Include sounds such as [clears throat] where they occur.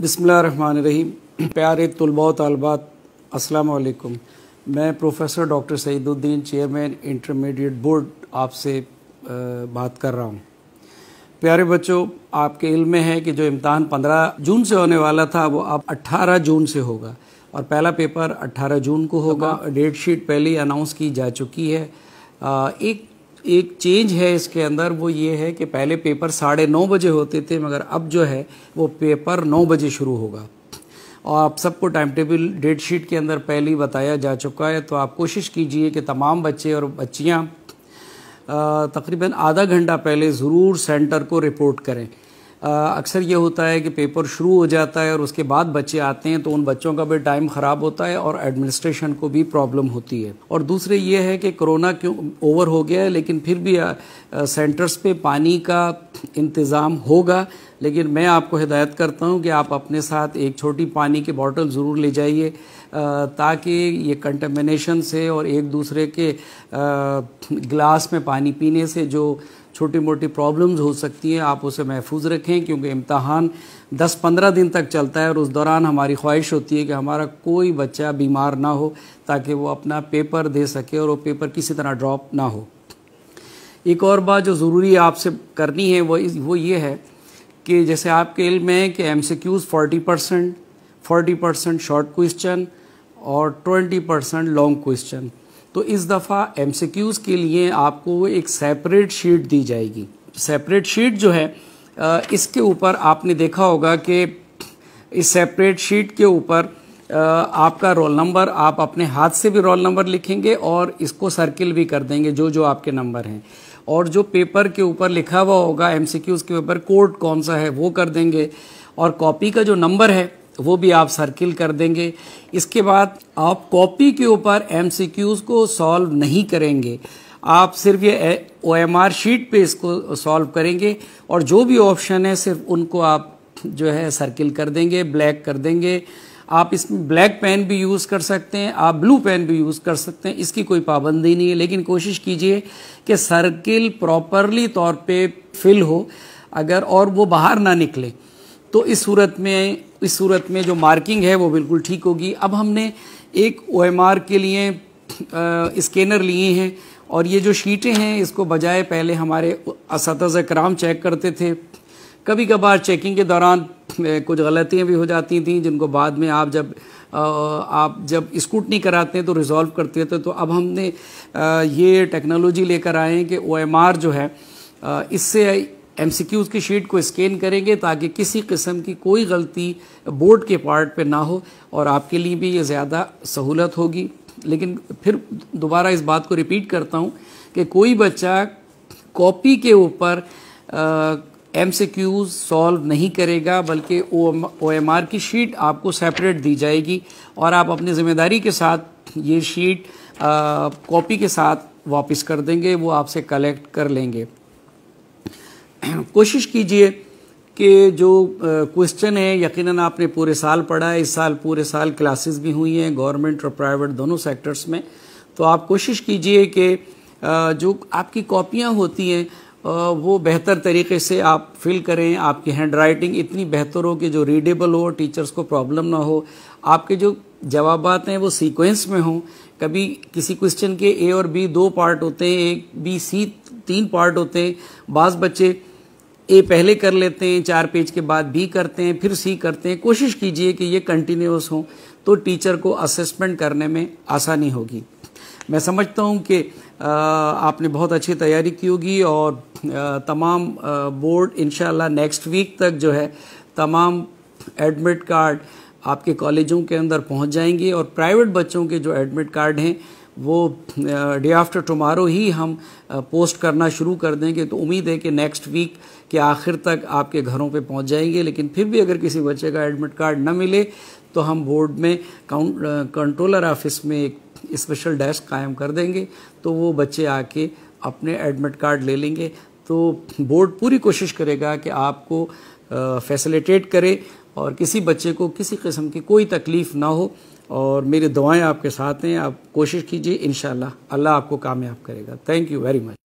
बिसमीम प्यारे तलबा तलबात असलकुम मैं professor doctor Saeeduddin chairman intermediate board आपसे बात कर रहा हूँ प्यारे बच्चों आपके इल्म में है कि जो इम्तहान 15 जून से होने वाला था वो अब 18 जून से होगा और पहला पेपर 18 जून को होगा डेट शीट पहले अनाउंस की जा चुकी है एक एक चेंज है इसके अंदर वो ये है कि पहले पेपर साढ़े नौ बजे होते थे मगर अब जो है वो पेपर नौ बजे शुरू होगा और आप सबको टाइम टेबल डेट शीट के अंदर पहले ही बताया जा चुका है तो आप कोशिश कीजिए कि तमाम बच्चे और बच्चियाँ तकरीबन आधा घंटा पहले ज़रूर सेंटर को रिपोर्ट करें अक्सर ये होता है कि पेपर शुरू हो जाता है और उसके बाद बच्चे आते हैं तो उन बच्चों का भी टाइम ख़राब होता है और एडमिनिस्ट्रेशन को भी प्रॉब्लम होती है और दूसरे ये है कि कोरोना क्यों ओवर हो गया है लेकिन फिर भी सेंटर्स पे पानी का इंतज़ाम होगा लेकिन मैं आपको हिदायत करता हूँ कि आप अपने साथ एक छोटी पानी की बॉटल ज़रूर ले जाइए ताकि ये कंटेमिनेशन से और एक दूसरे के गिलास में पानी पीने से जो छोटी मोटी प्रॉब्लम्स हो सकती हैं आप उसे महफूज रखें क्योंकि इम्तहान 10-15 दिन तक चलता है और उस दौरान हमारी ख्वाहिश होती है कि हमारा कोई बच्चा बीमार ना हो ताकि वो अपना पेपर दे सके और वो पेपर किसी तरह ड्रॉप ना हो एक और बात जो ज़रूरी आपसे करनी है वो वो ये है कि जैसे आपके इल्म है कि M C Qs forty percent forty percent short question और ट्वेंटी परसेंट लॉन्ग क्वेश्चन तो इस दफ़ा एम के लिए आपको एक सेपरेट शीट दी जाएगी सेपरेट शीट जो है इसके ऊपर आपने देखा होगा कि इस सेपरेट शीट के ऊपर आपका रोल नंबर आप अपने हाथ से भी रोल नंबर लिखेंगे और इसको सर्किल भी कर देंगे जो जो आपके नंबर हैं और जो पेपर के ऊपर लिखा हुआ होगा एम के ऊपर कोड कौन सा है वो कर देंगे और कॉपी का जो नंबर है तो वो भी आप सर्किल कर देंगे इसके बाद आप कॉपी के ऊपर एमसीक्यूज़ को सॉल्व नहीं करेंगे आप सिर्फ ये ओ एम आर शीट पे इसको सॉल्व करेंगे और जो भी ऑप्शन है सिर्फ उनको आप जो है सर्किल कर देंगे ब्लैक कर देंगे आप इसमें ब्लैक पेन भी यूज़ कर सकते हैं आप ब्लू पेन भी यूज़ कर सकते हैं इसकी कोई पाबंदी नहीं है लेकिन कोशिश कीजिए कि सर्किल प्रॉपरली तौर पे फिल हो अगर और वो बाहर ना निकले तो इस सूरत में इस सूरत में जो मार्किंग है वो बिल्कुल ठीक होगी अब हमने एक ओ के लिए स्कैनर लिए हैं और ये जो शीटें हैं इसको बजाय पहले हमारे इस कराम चेक करते थे कभी कभार चेकिंग के दौरान कुछ गलतियाँ भी हो जाती थी जिनको बाद में आप जब आप जब स्कूटनी कराते हैं तो रिज़ॉल्व करते थे तो, तो अब हमने ये टेक्नोलॉजी लेकर आए हैं कि ओ जो है इससे एमसीक्यूज की शीट को स्कैन करेंगे ताकि किसी किस्म की कोई गलती बोर्ड के पार्ट पे ना हो और आपके लिए भी ये ज़्यादा सहूलत होगी लेकिन फिर दोबारा इस बात को रिपीट करता हूँ कि कोई बच्चा कॉपी के ऊपर एम सी क्यूज सॉल्व नहीं करेगा बल्कि ओ एम आर की शीट आपको सेपरेट दी जाएगी और आप अपनी ज़िम्मेदारी के साथ ये शीट कॉपी के साथ वापस कर देंगे वो आपसे कलेक्ट कर लेंगे [clears throat] कोशिश कीजिए कि जो क्वेश्चन है यकीनन आपने पूरे साल पढ़ा है इस साल पूरे साल क्लासेस भी हुई हैं गवर्नमेंट और प्राइवेट दोनों सेक्टर्स में तो आप कोशिश कीजिए कि जो आपकी कॉपियाँ होती हैं वो बेहतर तरीके से आप फिल करें आपकी हैंड राइटिंग इतनी बेहतर हो कि जो रीडेबल हो टीचर्स को प्रॉब्लम ना हो आपके जो जवाब हैं वो सीक्वेंस में हों कभी किसी क्वेश्चन के ए और बी दो पार्ट होते हैं एक बी सी तीन पार्ट होते हैं बाज़ बच्चे ए पहले कर लेते हैं चार पेज के बाद बी करते हैं फिर सी करते हैं कोशिश कीजिए कि ये कंटिन्यूस हो तो टीचर को असेसमेंट करने में आसानी होगी मैं समझता हूँ कि आपने बहुत अच्छी तैयारी की होगी और तमाम बोर्ड इन नेक्स्ट वीक तक जो है तमाम एडमिट कार्ड आपके कॉलेजों के अंदर पहुँच जाएंगे और प्राइवेट बच्चों के जो एडमिट कार्ड हैं वो डे आफ्टर टमारो ही हम पोस्ट करना शुरू कर देंगे तो उम्मीद है कि नेक्स्ट वीक के आखिर तक आपके घरों पे पहुंच जाएंगे लेकिन फिर भी अगर किसी बच्चे का एडमिट कार्ड न मिले तो हम बोर्ड में काउंट कंट्रोलर ऑफिस में एक स्पेशल डेस्क कायम कर देंगे तो वो बच्चे आके अपने एडमिट कार्ड ले लेंगे तो बोर्ड पूरी कोशिश करेगा कि आपको फैसिलिटेट करे और किसी बच्चे को किसी किस्म की कोई तकलीफ़ ना हो और मेरी दुआएं आपके साथ हैं आप कोशिश कीजिए इन अल्लाह आपको कामयाब करेगा थैंक यू वेरी मच